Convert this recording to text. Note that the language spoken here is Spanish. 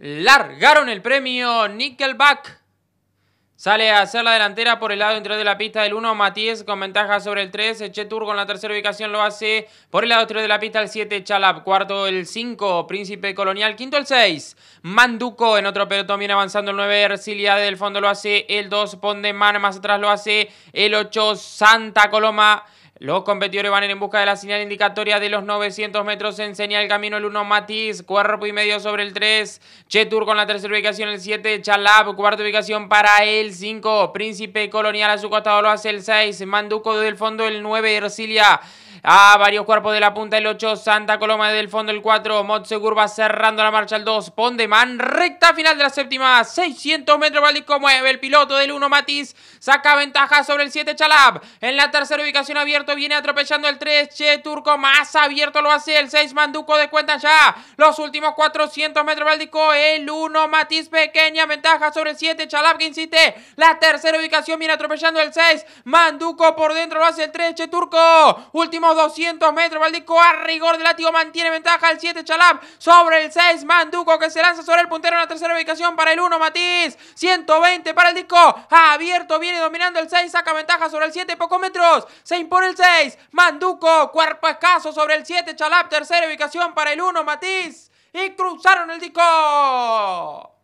largaron el premio Nickelback. Sale a hacer la delantera por el lado interior de la pista del 1, Matías con ventaja sobre el 3, Chetur con la tercera ubicación lo hace por el lado exterior de la pista el 7, Chalap, cuarto el 5, Príncipe Colonial, quinto el 6, Manduco en otro pelotón también avanzando el 9, Ercilia del fondo lo hace el 2, Pondeman más atrás lo hace el 8, Santa Coloma los competidores van en busca de la señal indicatoria de los 900 metros en señal camino el 1 Matiz, cuerpo y medio sobre el 3, Chetur con la tercera ubicación el 7, Chalab, cuarta ubicación para el 5, Príncipe Colonial a su costado lo hace el 6, Manduco del fondo el 9, Ercilia a varios cuerpos de la punta el 8, Santa Coloma del fondo el 4, Motsegur va cerrando la marcha el 2, Pondeman, recta final de la séptima, 600 metros para mueve, el piloto del 1 Matiz saca ventaja sobre el 7 Chalab, en la tercera ubicación abierto viene atropellando el 3, Che Turco más abierto lo hace el 6, Manduco de cuenta ya, los últimos 400 metros para el 1 Matiz pequeña ventaja sobre el 7 Chalab que insiste, la tercera ubicación viene atropellando el 6, Manduco por dentro lo hace el 3, Che Turco, último 200 metros. el disco, a rigor de látigo mantiene ventaja el 7 Chalap sobre el 6 Manduco que se lanza sobre el puntero en la tercera ubicación para el 1 Matiz. 120 para el disco. Abierto viene dominando el 6. Saca ventaja sobre el 7. Pocos metros. Se impone el 6. Manduco. Cuerpo escaso sobre el 7. Chalap. Tercera ubicación para el 1 Matiz. Y cruzaron el disco.